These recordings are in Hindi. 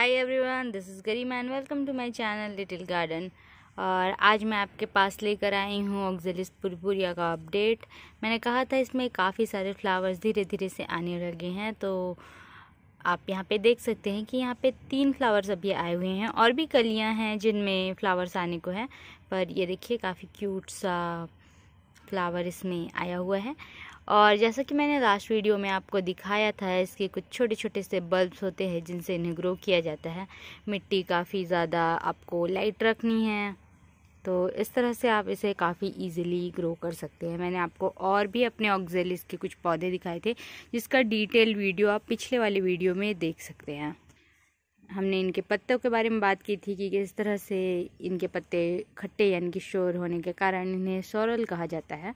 hi everyone this is Garima and welcome to my channel little garden और आज मैं आपके पास लेकर आई हूँ ऑक्जलिस पुरपुरिया का अपडेट मैंने कहा था इसमें काफ़ी सारे फ्लावर्स धीरे धीरे से आने लगे हैं तो आप यहाँ पे देख सकते हैं कि यहाँ पे तीन फ्लावर्स अभी आए हुए हैं और भी कलियाँ हैं जिनमें फ्लावर्स आने को है पर ये देखिए काफ़ी क्यूट सा फ्लावर इसमें आया हुआ है और जैसा कि मैंने लास्ट वीडियो में आपको दिखाया था इसके कुछ छोटे छोटे से बल्ब्स होते हैं जिनसे इन्हें ग्रो किया जाता है मिट्टी काफ़ी ज़्यादा आपको लाइट रखनी है तो इस तरह से आप इसे काफ़ी इजीली ग्रो कर सकते हैं मैंने आपको और भी अपने ऑक्जेलिस के कुछ पौधे दिखाए थे जिसका डिटेल वीडियो आप पिछले वाले वीडियो में देख सकते हैं हमने इनके पत्तों के बारे में बात की थी कि किस तरह से इनके पत्ते खट्टे यानी कि शोर होने के कारण इन्हें सोरल कहा जाता है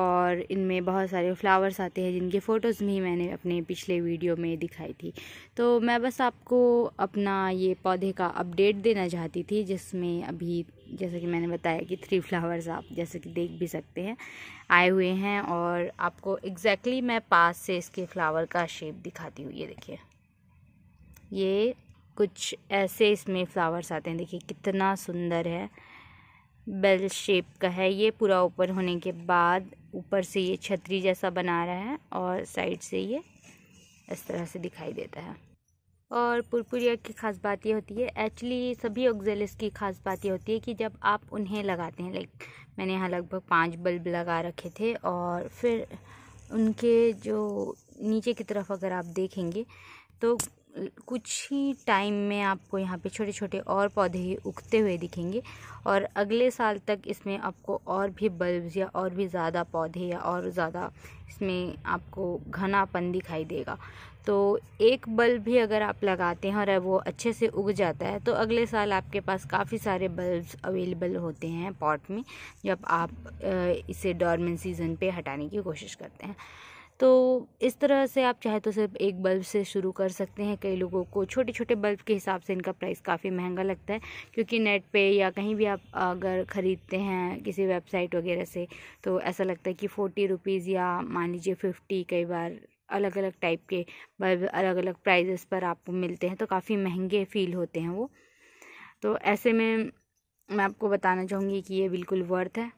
और इनमें बहुत सारे फ्लावर्स आते हैं जिनके फ़ोटोज़ भी मैंने अपने पिछले वीडियो में दिखाई थी तो मैं बस आपको अपना ये पौधे का अपडेट देना चाहती थी जिसमें अभी जैसा कि मैंने बताया कि थ्री फ्लावर्स आप जैसे कि देख भी सकते हैं आए हुए हैं और आपको एग्जैक्टली exactly मैं पास से इसके फ्लावर का शेप दिखाती हूँ ये देखिए ये कुछ ऐसे इसमें फ्लावर्स आते हैं देखिए कितना सुंदर है बेल शेप का है ये पूरा ऊपर होने के बाद ऊपर से ये छतरी जैसा बना रहा है और साइड से ये इस तरह से दिखाई देता है और पुरपुरिया की खास बात ये होती है एक्चुअली सभी ऑक्जेलिस की खास बात ये होती है कि जब आप उन्हें लगाते हैं लाइक मैंने यहाँ लगभग पाँच बल्ब लगा रखे थे और फिर उनके जो नीचे की तरफ अगर आप देखेंगे तो कुछ ही टाइम में आपको यहाँ पे छोटे छोटे और पौधे उगते हुए दिखेंगे और अगले साल तक इसमें आपको और भी बल्ब्स या और भी ज़्यादा पौधे या और ज़्यादा इसमें आपको घनापन दिखाई देगा तो एक बल्ब भी अगर आप लगाते हैं और वो अच्छे से उग जाता है तो अगले साल आपके पास काफ़ी सारे बल्ब अवेलेबल होते हैं पॉट में जब आप इसे डॉर्मेंट सीज़न पर हटाने की कोशिश करते हैं तो इस तरह से आप चाहे तो सिर्फ एक बल्ब से शुरू कर सकते हैं कई लोगों को छोटे छोटे बल्ब के हिसाब से इनका प्राइस काफ़ी महंगा लगता है क्योंकि नेट पे या कहीं भी आप अगर ख़रीदते हैं किसी वेबसाइट वगैरह से तो ऐसा लगता है कि फ़ोर्टी रुपीज़ या मान लीजिए फिफ्टी कई बार अलग अलग टाइप के बल्ब अलग अलग प्राइजेस पर आपको मिलते हैं तो काफ़ी महंगे फील होते हैं वो तो ऐसे में मैं आपको बताना चाहूँगी कि ये बिल्कुल वर्थ है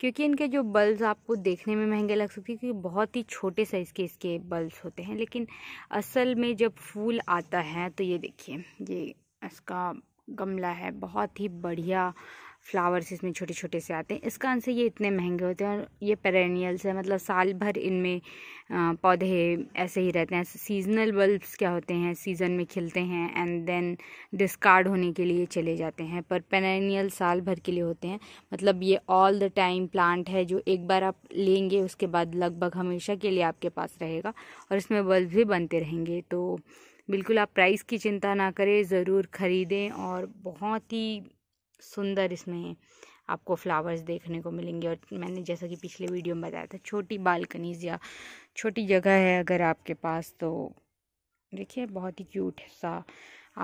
क्योंकि इनके जो बल्ब्स आपको देखने में महंगे लग सकते हैं क्योंकि बहुत ही छोटे साइज़ के इसके बल्ब्स होते हैं लेकिन असल में जब फूल आता है तो ये देखिए ये इसका गमला है बहुत ही बढ़िया फ्लावर्स इसमें छोटे छोटे से आते हैं इस कारण से ये इतने महंगे होते हैं और ये पेरेनियल्स है मतलब साल भर इनमें पौधे ऐसे ही रहते हैं सीजनल बल्ब्स क्या होते हैं सीज़न में खिलते हैं एंड देन डिस्कार्ड होने के लिए चले जाते हैं पर पेरेनियल साल भर के लिए होते हैं मतलब ये ऑल द टाइम प्लांट है जो एक बार आप लेंगे उसके बाद लगभग हमेशा के लिए आपके पास रहेगा और इसमें बल्ब भी बनते रहेंगे तो बिल्कुल आप प्राइस की चिंता ना करें ज़रूर ख़रीदें और बहुत ही सुंदर इसमें आपको फ्लावर्स देखने को मिलेंगे और मैंने जैसा कि पिछले वीडियो में बताया था छोटी बालकनीज या छोटी जगह है अगर आपके पास तो देखिए बहुत ही क्यूट सा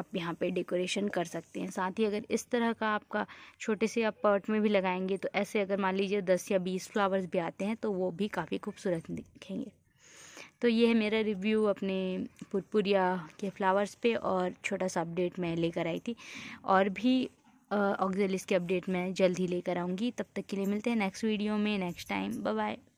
आप यहाँ पे डेकोरेशन कर सकते हैं साथ ही अगर इस तरह का आपका छोटे से आप पॉट में भी लगाएंगे तो ऐसे अगर मान लीजिए दस या बीस फ्लावर्स भी आते हैं तो वो भी काफ़ी खूबसूरत दिखेंगे तो ये है मेरा रिव्यू अपने पुरपुरिया के फ्लावर्स पे और छोटा सा अपडेट मैं लेकर आई थी और भी ऑक्जेलिस के अपडेट मैं जल्द ही लेकर आऊँगी तब तक के लिए मिलते हैं नेक्स्ट वीडियो में नेक्स्ट टाइम बाय